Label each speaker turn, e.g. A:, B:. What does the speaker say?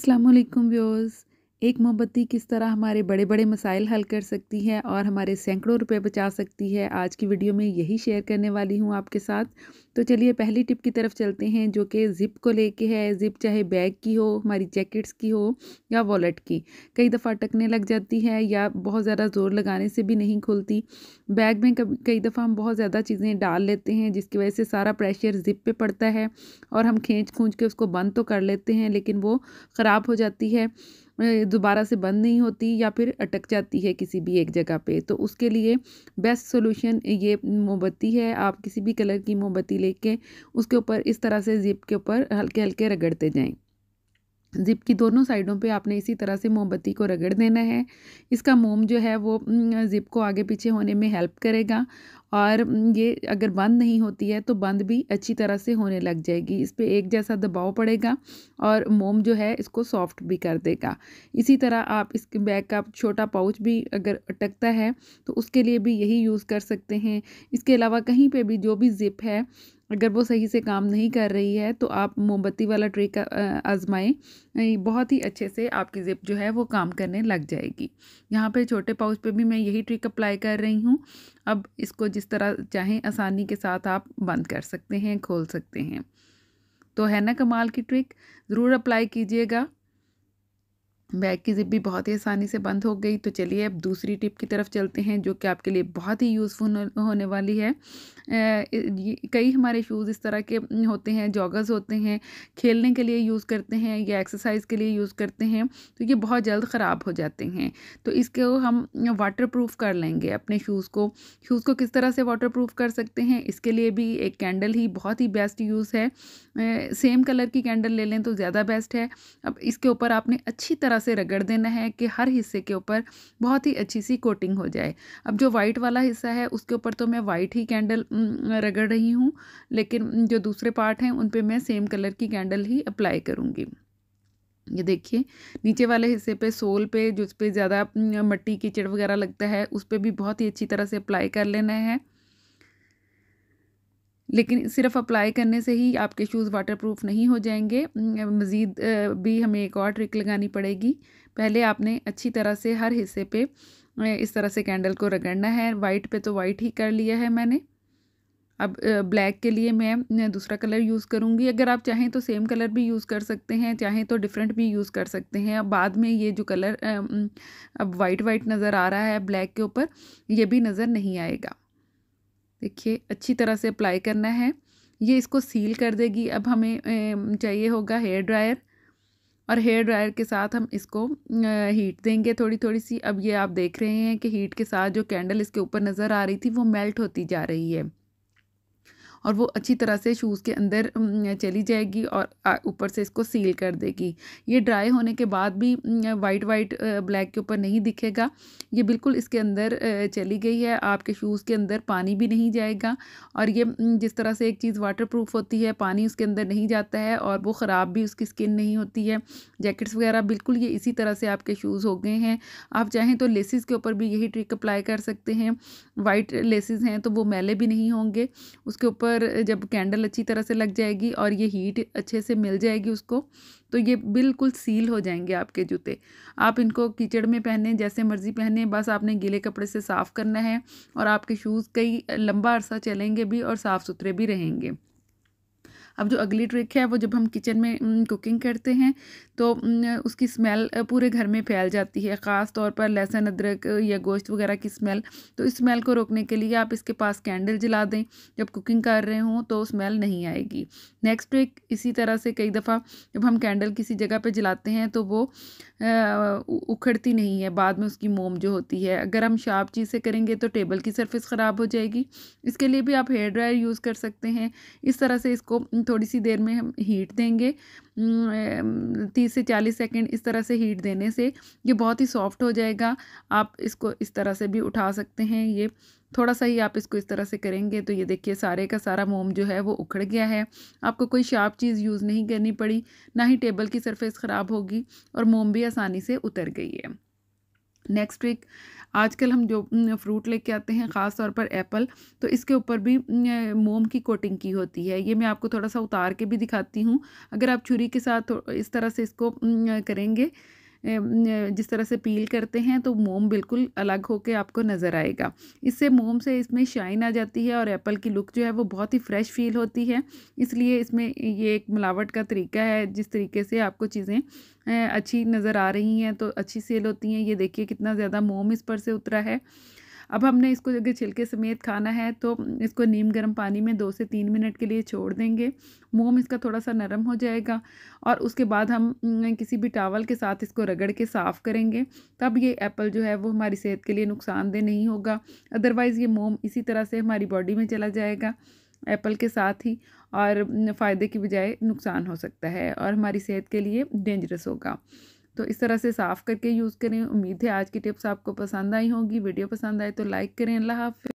A: अस्सलाम व्यूज़ एक मोमबत्ती किस तरह हमारे बड़े बड़े मसाइल हल कर सकती है और हमारे सैकड़ों रुपए बचा सकती है आज की वीडियो में यही शेयर करने वाली हूँ आपके साथ तो चलिए पहली टिप की तरफ चलते हैं जो कि ज़िप को लेके है ज़िप चाहे बैग की हो हमारी जैकेट्स की हो या वॉलेट की कई दफ़ा टकने लग जाती है या बहुत ज़्यादा ज़ोर लगाने से भी नहीं खुलती बैग में कई दफ़ा हम बहुत ज़्यादा चीज़ें डाल लेते हैं जिसकी वजह से सारा प्रेशर ज़िप पर पड़ता है और हम खींच खूँच के उसको बंद तो कर लेते हैं लेकिन वो ख़राब हो जाती है दोबारा से बंद नहीं होती या फिर अटक जाती है किसी भी एक जगह पे तो उसके लिए बेस्ट सोल्यूशन ये मोमबत्ती है आप किसी भी कलर की मोमबत्ती लेके उसके ऊपर इस तरह से जिप के ऊपर हल्के हल्के रगड़ते जाएं जिप की दोनों साइडों पे आपने इसी तरह से मोमबत्ती को रगड़ देना है इसका मोम जो है वो जिप को आगे पीछे होने में हेल्प करेगा और ये अगर बंद नहीं होती है तो बंद भी अच्छी तरह से होने लग जाएगी इस पर एक जैसा दबाव पड़ेगा और मोम जो है इसको सॉफ्ट भी कर देगा इसी तरह आप इसके बैग का छोटा पाउच भी अगर अटकता है तो उसके लिए भी यही यूज़ कर सकते हैं इसके अलावा कहीं पे भी जो भी ज़िप है अगर वो सही से काम नहीं कर रही है तो आप मोमबत्ती वाला का आजमाएँ बहुत ही अच्छे से आपकी ज़िप जो है वो काम करने लग जाएगी यहाँ पे छोटे पाउच पे भी मैं यही ट्रिक अप्लाई कर रही हूँ अब इसको जिस तरह चाहें आसानी के साथ आप बंद कर सकते हैं खोल सकते हैं तो है ना कमाल की ट्रिक ज़रूर अप्लाई कीजिएगा बैग की ज़िप भी बहुत ही आसानी से बंद हो गई तो चलिए अब दूसरी टिप की तरफ चलते हैं जो कि आपके लिए बहुत ही यूज़फुल होने वाली है कई हमारे शूज़ इस तरह के होते हैं जॉगर्स होते हैं खेलने के लिए यूज़ करते हैं या एक्सरसाइज के लिए यूज़ करते हैं तो ये बहुत जल्द ख़राब हो जाते हैं तो इसको हम वाटर प्रूफ कर लेंगे अपने शूज़ को शूज़ को किस तरह से वाटर प्रूफ कर सकते हैं इसके लिए भी एक कैंडल ही बहुत ही बेस्ट यूज़ है सेम कलर की कैंडल ले लें तो ज़्यादा बेस्ट है अब इसके ऊपर आपने अच्छी तरह से रगड़ देना है कि हर हिस्से के ऊपर बहुत ही अच्छी सी कोटिंग हो जाए अब जो वाइट वाला हिस्सा है उसके ऊपर तो मैं वाइट ही कैंडल रगड़ रही हूँ लेकिन जो दूसरे पार्ट हैं उन पर मैं सेम कलर की कैंडल ही अप्लाई करूँगी ये देखिए नीचे वाले हिस्से पे सोल पे जिस पे ज़्यादा मट्टी कीचड़ वगैरह लगता है उस पर भी बहुत ही अच्छी तरह से अप्लाई कर लेना है लेकिन सिर्फ अप्लाई करने से ही आपके शूज़ वाटरप्रूफ नहीं हो जाएंगे मज़ीद भी हमें एक और ट्रिक लगानी पड़ेगी पहले आपने अच्छी तरह से हर हिस्से पे इस तरह से कैंडल को रगड़ना है वाइट पे तो वाइट ही कर लिया है मैंने अब ब्लैक के लिए मैं दूसरा कलर यूज़ करूँगी अगर आप चाहें तो सेम कलर भी यूज़ कर सकते हैं चाहें तो डिफरेंट भी यूज़ कर सकते हैं अब बाद में ये जो कलर अब वाइट वाइट नज़र आ रहा है ब्लैक के ऊपर ये भी नज़र नहीं आएगा देखिए अच्छी तरह से अप्लाई करना है ये इसको सील कर देगी अब हमें चाहिए होगा हेयर ड्रायर और हेयर ड्रायर के साथ हम इसको हीट देंगे थोड़ी थोड़ी सी अब ये आप देख रहे हैं कि हीट के साथ जो कैंडल इसके ऊपर नज़र आ रही थी वो मेल्ट होती जा रही है और वो अच्छी तरह से शूज़ के अंदर चली जाएगी और ऊपर से इसको सील कर देगी ये ड्राई होने के बाद भी वाइट वाइट ब्लैक के ऊपर नहीं दिखेगा ये बिल्कुल इसके अंदर चली गई है आपके शूज़ के अंदर पानी भी नहीं जाएगा और ये जिस तरह से एक चीज़ प्रूफ होती है पानी उसके अंदर नहीं जाता है और वो ख़राब भी उसकी स्किन नहीं होती है जैकेट्स वगैरह बिल्कुल ये इसी तरह से आपके शूज़ हो गए हैं आप चाहें तो लेसिस के ऊपर भी यही ट्रिक अप्लाई कर सकते हैं वाइट लेसिस हैं तो वो मैले भी नहीं होंगे उसके ऊपर पर जब कैंडल अच्छी तरह से लग जाएगी और ये हीट अच्छे से मिल जाएगी उसको तो ये बिल्कुल सील हो जाएंगे आपके जूते आप इनको कीचड़ में पहने जैसे मर्ज़ी पहने बस आपने गीले कपड़े से साफ़ करना है और आपके शूज़ कई लंबा अरसा चलेंगे भी और साफ़ सुथरे भी रहेंगे अब जो अगली ट्रिक है वो जब हम किचन में कुकिंग करते हैं तो उसकी स्मेल पूरे घर में फैल जाती है ख़ास तौर पर लहसुन अदरक या गोश्त वगैरह की स्मेल तो इस स्मेल को रोकने के लिए आप इसके पास कैंडल जला दें जब कुकिंग कर रहे हों तो स्मेल नहीं आएगी नेक्स्ट ट्रिक इसी तरह से कई दफ़ा जब हम कैंडल किसी जगह पर जलाते हैं तो वो उखड़ती नहीं है बाद में उसकी मोम जो होती है अगर हम शार्प चीज़ से करेंगे तो टेबल की सर्फिस ख़राब हो जाएगी इसके लिए भी आप हेयर ड्रायर यूज़ कर सकते हैं इस तरह से इसको थोड़ी सी देर में हम हीट देंगे तीस से चालीस सेकेंड इस तरह से हीट देने से ये बहुत ही सॉफ्ट हो जाएगा आप इसको इस तरह से भी उठा सकते हैं ये थोड़ा सा ही आप इसको इस तरह से करेंगे तो ये देखिए सारे का सारा मोम जो है वो उखड़ गया है आपको कोई शार्प चीज़ यूज़ नहीं करनी पड़ी ना ही टेबल की सरफेस ख़राब होगी और मोम भी आसानी से उतर गई है नेक्स्ट वीक आजकल हम जो फ्रूट लेके आते हैं ख़ास तौर पर एप्पल तो इसके ऊपर भी मोम की कोटिंग की होती है ये मैं आपको थोड़ा सा उतार के भी दिखाती हूँ अगर आप छुरी के साथ इस तरह से इसको करेंगे जिस तरह से पील करते हैं तो मोम बिल्कुल अलग होकर आपको नज़र आएगा इससे मोम से इसमें शाइन आ जाती है और एप्पल की लुक जो है वो बहुत ही फ्रेश फील होती है इसलिए इसमें ये एक मिलावट का तरीका है जिस तरीके से आपको चीज़ें अच्छी नज़र आ रही हैं तो अच्छी सेल होती हैं ये देखिए कितना ज़्यादा मोम इस पर से उतरा है अब हमने इसको अगर छिलके समेत खाना है तो इसको नीम गर्म पानी में दो से तीन मिनट के लिए छोड़ देंगे मोम इसका थोड़ा सा नरम हो जाएगा और उसके बाद हम किसी भी टावल के साथ इसको रगड़ के साफ़ करेंगे तब ये एप्पल जो है वो हमारी सेहत के लिए नुकसानदेह नहीं होगा अदरवाइज़ ये मोम इसी तरह से हमारी बॉडी में चला जाएगा एप्पल के साथ ही और फ़ायदे की बजाय नुकसान हो सकता है और हमारी सेहत के लिए डेंजरस होगा तो इस तरह से साफ़ करके यूज़ करें उम्मीद है आज की टिप्स आपको पसंद आई होंगी वीडियो पसंद आए तो लाइक करें अल्लाह हाफि